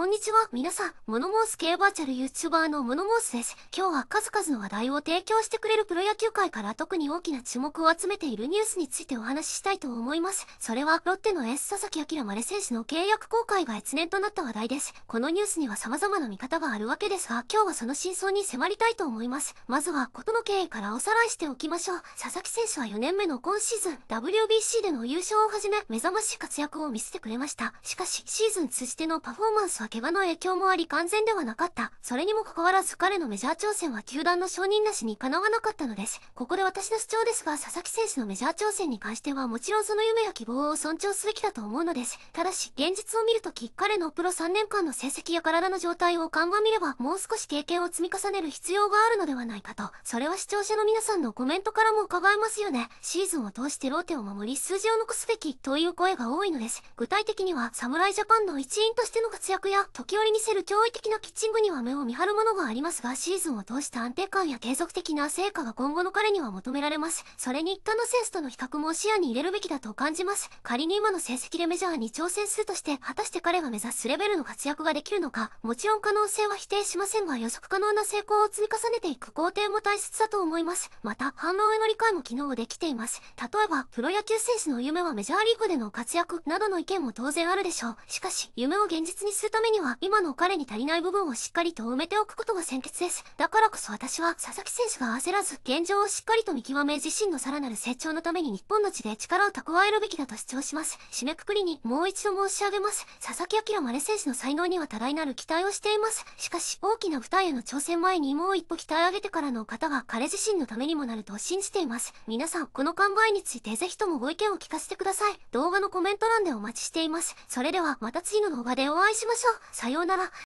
こんにちは。皆さん、モノモース系バーチャル YouTuber のモノモースです。今日は数々の話題を提供してくれるプロ野球界から特に大きな注目を集めているニュースについてお話ししたいと思います。それは、ロッテのエース佐々木明ま選手の契約公開が越年となった話題です。このニュースには様々な見方があるわけですが、今日はその真相に迫りたいと思います。まずは、ことの経緯からおさらいしておきましょう。佐々木選手は4年目の今シーズン、WBC での優勝をはじめ、目覚ましい活躍を見せてくれました。しかし、シーズン通じてのパフォーマンスは怪我の影響もあり完全ではなかった。それにもかかわらず彼のメジャー挑戦は球団の承認なしにかなわなかったのです。ここで私の主張ですが、佐々木選手のメジャー挑戦に関してはもちろんその夢や希望を尊重すべきだと思うのです。ただし、現実を見るとき、彼のプロ3年間の成績や体の状態を鑑みれば、もう少し経験を積み重ねる必要があるのではないかと。それは視聴者の皆さんのコメントからも伺えますよね。シーズンを通してローテを守り、数字を残すべきという声が多いのです。具体的には、侍ジャパンの一員としての活躍やや時折見せる驚異的なピッチングには目を見張るものがありますがシーズンを通した安定感や継続的な成果が今後の彼には求められますそれに一のセンスとの比較も視野に入れるべきだと感じます仮に今の成績でメジャーに挑戦するとして果たして彼が目指すレベルの活躍ができるのかもちろん可能性は否定しませんが予測可能な成功を積み重ねていく工程も大切だと思いますまた反応への理解も機能できています例えばプロ野球選手の夢はメジャーリーグでの活躍などの意見も当然あるでしょうしかし夢を現実にするたためには、今の彼に足りない部分をしっかりと埋めておくことが先決です。だからこそ私は、佐々木選手が焦らず、現状をしっかりと見極め自身のさらなる成長のために日本の地で力を蓄えるべきだと主張します。締めくくりに、もう一度申し上げます。佐々木明真似選手の才能には多大なる期待をしています。しかし、大きな舞台への挑戦前にもう一歩鍛え上げてからの方が彼自身のためにもなると信じています。皆さん、この考えについてぜひともご意見を聞かせてください。動画のコメント欄でお待ちしています。それでは、また次の動画でお会いしましょう。さようなら